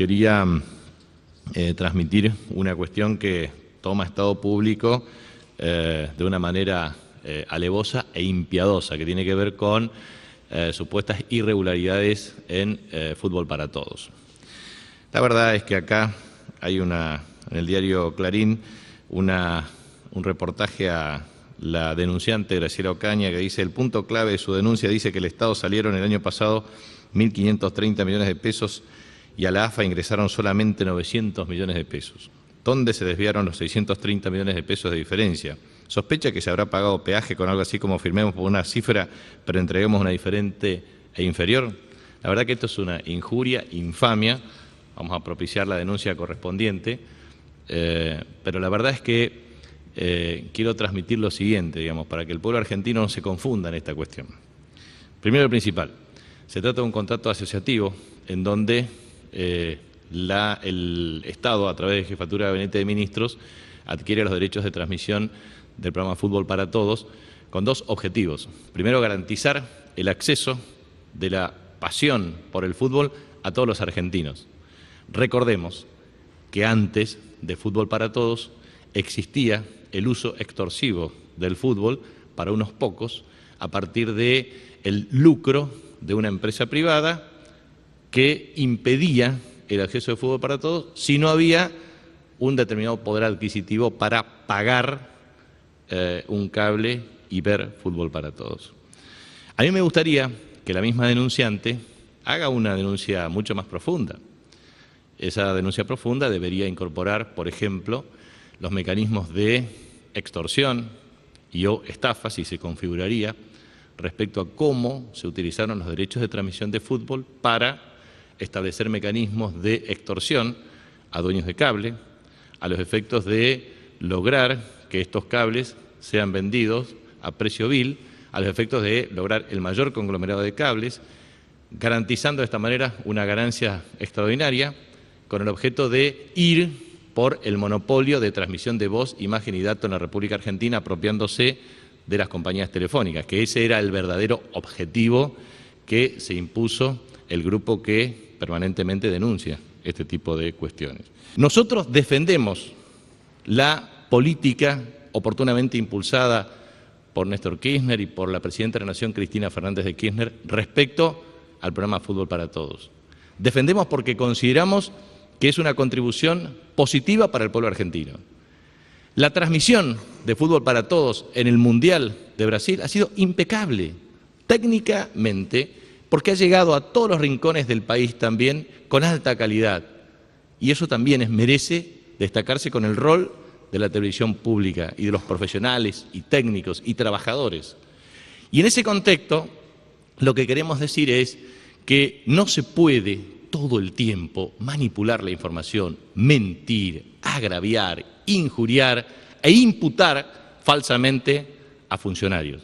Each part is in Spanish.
quería eh, transmitir una cuestión que toma Estado Público eh, de una manera eh, alevosa e impiadosa, que tiene que ver con supuestas irregularidades en Fútbol para Todos. La verdad es que acá hay una, en el diario Clarín, una, un reportaje a la denunciante Graciela Ocaña que dice, el punto clave de su denuncia dice que el Estado salieron el año pasado 1.530 millones de pesos y a la AFA ingresaron solamente 900 millones de pesos. ¿Dónde se desviaron los 630 millones de pesos de diferencia? Sospecha que se habrá pagado peaje con algo así como firmemos por una cifra, pero entreguemos una diferente e inferior. La verdad que esto es una injuria, infamia. Vamos a propiciar la denuncia correspondiente. Eh, pero la verdad es que eh, quiero transmitir lo siguiente, digamos, para que el pueblo argentino no se confunda en esta cuestión. Primero lo principal, se trata de un contrato asociativo en donde eh, el Estado, a través de Jefatura de Gabinete de Ministros, adquiere los derechos de transmisión del programa Fútbol para Todos con dos objetivos. Primero, garantizar el acceso de la pasión por el fútbol a todos los argentinos. Recordemos que antes de Fútbol para Todos existía el uso extorsivo del fútbol para unos pocos a partir de el lucro de una empresa privada que impedía el acceso de fútbol para todos si no había un determinado poder adquisitivo para pagar eh, un cable y ver fútbol para todos. A mí me gustaría que la misma denunciante haga una denuncia mucho más profunda. Esa denuncia profunda debería incorporar, por ejemplo, los mecanismos de extorsión y o estafa, si se configuraría, respecto a cómo se utilizaron los derechos de transmisión de fútbol para establecer mecanismos de extorsión a dueños de cable, a los efectos de lograr que estos cables sean vendidos a precio vil, a los efectos de lograr el mayor conglomerado de cables, garantizando de esta manera una ganancia extraordinaria con el objeto de ir por el monopolio de transmisión de voz, imagen y dato en la República Argentina, apropiándose de las compañías telefónicas, que ese era el verdadero objetivo que se impuso el grupo que permanentemente denuncia este tipo de cuestiones. Nosotros defendemos la política oportunamente impulsada por Néstor Kirchner y por la Presidenta de la Nación, Cristina Fernández de Kirchner, respecto al programa Fútbol para Todos. Defendemos porque consideramos que es una contribución positiva para el pueblo argentino. La transmisión de Fútbol para Todos en el Mundial de Brasil ha sido impecable, técnicamente porque ha llegado a todos los rincones del país también con alta calidad. Y eso también es, merece destacarse con el rol de la televisión pública y de los profesionales y técnicos y trabajadores. Y en ese contexto, lo que queremos decir es que no se puede todo el tiempo manipular la información, mentir, agraviar, injuriar e imputar falsamente a funcionarios.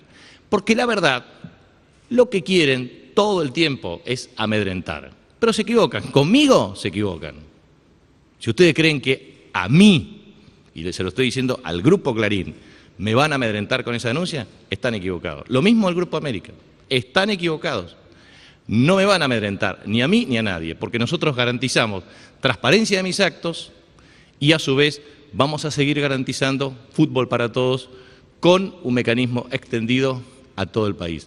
Porque la verdad, lo que quieren todo el tiempo es amedrentar. Pero se equivocan, conmigo se equivocan. Si ustedes creen que a mí, y se lo estoy diciendo al Grupo Clarín, me van a amedrentar con esa denuncia, están equivocados. Lo mismo el Grupo América, están equivocados. No me van a amedrentar, ni a mí ni a nadie, porque nosotros garantizamos transparencia de mis actos y a su vez vamos a seguir garantizando fútbol para todos con un mecanismo extendido a todo el país.